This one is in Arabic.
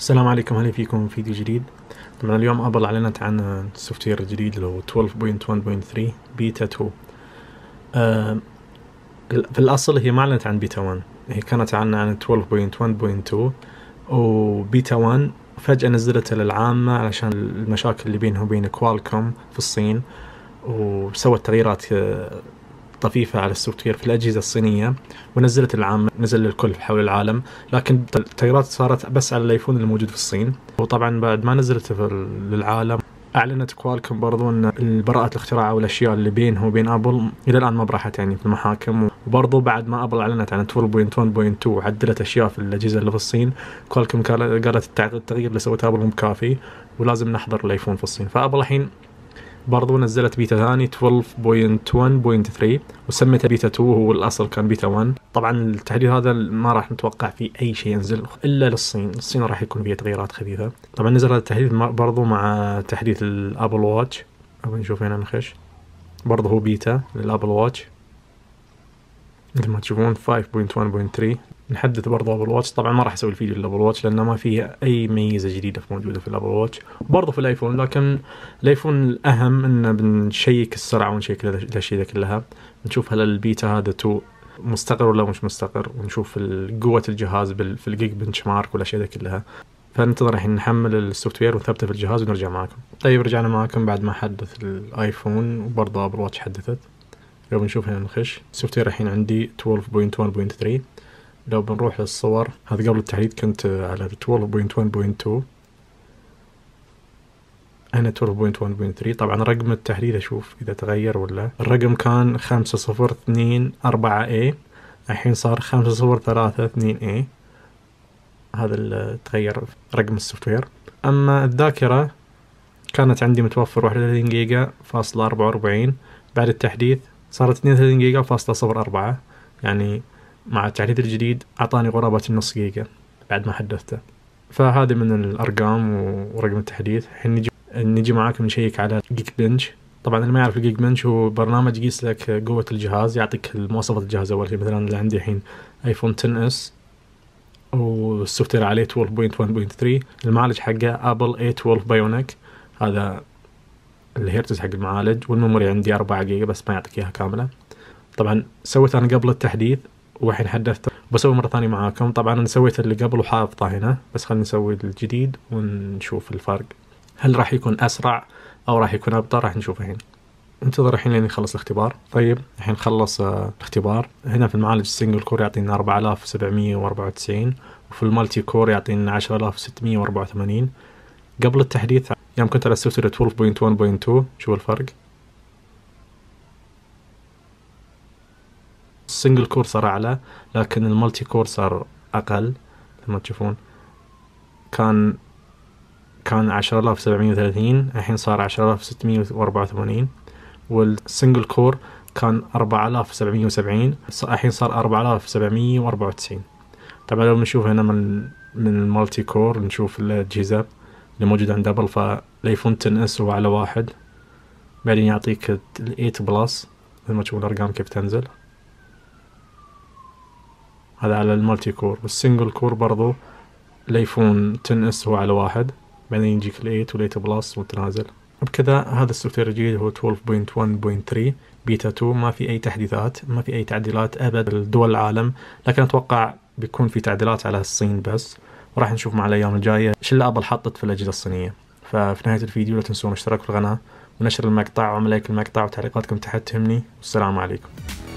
السلام عليكم هلا فيكم فيديو جديد طبعا اليوم ابل اعلنت عن سوفت وير جديد اللي هو 12.1.3 بيتا 2 في الاصل هي ما اعلنت عن بيتا 1 هي كانت عن عن 12.1.2 وبيتا 1 فجأة نزلت للعامة علشان المشاكل اللي بينها وبين كوالكوم في الصين وسوت تغييرات آه، طفيفة على السوفت وير في الأجهزة الصينية ونزلت العام نزل للكل حول العالم لكن التغييرات صارت بس على الايفون الموجود في الصين وطبعا بعد ما نزلت للعالم اعلنت كوالكم برضو ان براءه الاختراع والاشياء اللي بينه وبين ابل الى الان ما براحت يعني في المحاكم وبرضو بعد ما ابل اعلنت عن 12.1.2 وعدلت اشياء في الاجهزه اللي في الصين كوالكم قالت التغيير اللي سوته ابل مو كافي ولازم نحضر الايفون في الصين فابل الحين برضو نزلت بيتا ثاني 12.1.3 وسميتها بيتا 2 وهو الاصل كان بيتا 1 طبعا التحديث هذا ما راح نتوقع فيه اي شيء ينزل الا للصين الصين راح يكون فيها تغييرات خفيفه طبعا نزل هذا التحديث برضو مع تحديث الابل واتش نشوف هنا نخش برضو هو بيتا للابل واتش مثل ما تشوفون 5.1.3 نحدث برضه ابل واتش طبعا ما راح اسوي الفيديو للابل واتش لانه ما فيه اي ميزه جديده موجوده في الابل واتش برضه في الايفون لكن الايفون الاهم انه بنشيك السرعه ونشيك الاشياء كلها نشوف هل البيتا هذا 2 مستقر ولا مش مستقر ونشوف قوه الجهاز في الجيج بنش مارك والاشياء كلها فننتظر الحين نحمل السوفت وير ونثبته في الجهاز ونرجع معاكم طيب رجعنا معاكم بعد ما حدث الايفون وبرضه ابل واتش حدثت لو بنشوف هنا نخش السوفت وير الحين عندي 12.1.3 لو بنروح للصور هذا قبل التحديد كنت على 12.1.2 هنا 12.1.3 طبعا رقم التحديد اشوف اذا تغير ولا الرقم كان 5024A الحين صار 5032A هذا تغير رقم السوفت وير اما الذاكره كانت عندي متوفر 31 جيجا فاصلة 44 بعد التحديث صارت 32 جيجا فاصلة 04 أربعة يعني مع التعديل الجديد أعطاني قرابة النص جيجا بعد ما حدثته فهذه من الأرقام ورقم التحديث الحين نجي نجي معاكم نشيك على جيك بنش طبعا اللي ما يعرف الجيك بنش هو برنامج يقيس لك قوة الجهاز يعطيك مواصفات الجهاز أول شيء مثلا اللي عندي الحين ايفون 10 اس والسوفت وير عليه 12.1.3 المعالج حقه ابل A12 بايونيك هذا الهيرتز حق المعالج والميموري عندي 4 جيجا بس ما يعطيك اياها كامله طبعا سويت انا قبل التحديث وحين حدثته بسوي مرة ثانية معاكم طبعا أنا سويت اللي قبل وحافظه هنا بس خلينا نسوي الجديد ونشوف الفرق هل راح يكون أسرع أو راح يكون أبطأ راح نشوفه هنا انتظر الحين لين يخلص الاختبار طيب الحين خلص آه، الاختبار هنا في المعالج السنجل كور يعطينا 4794 وفي المالتي كور يعطينا 10684 قبل التحديث يوم كنت على السوفت وير 12.1.2 شوف الفرق السنجل كور صار اعلى لكن المالتي كور صار اقل مثل ما تشوفون كان كان عشرة آلاف سبعمية وثلاثين الحين صار عشرة آلاف ستمية وأربعة وثمانين والسنجل كور كان أربعة آلاف سبعمية وسبعين الحين صار أربعة آلاف سبعمية وأربعة وتسعين طبعا لو نشوف هنا من من المالتي كور نشوف الأجهزة اللي موجودة عند أبل فالأيفون 10 اس هو على واحد بعدين يعطيك الايت بلس مثل ما تشوف الأرقام كيف تنزل هذا على المالتي كور والسنجل كور برضو الايفون 10 اس هو على واحد بعدين يجيك الايت والايت بلس وتنازل وبكذا هذا وير الجديد هو 12.1.3 بيتا 2 ما في اي تحديثات ما في اي تعديلات ابد لدول العالم لكن اتوقع بيكون في تعديلات على الصين بس وراح نشوف مع الايام الجايه ايش اللي ابل حطت في الاجهزه الصينيه ففي نهايه الفيديو لا تنسون الاشتراك في القناه ونشر المقطع وعمل لايك المقطع وتعليقاتكم تحت تهمني والسلام عليكم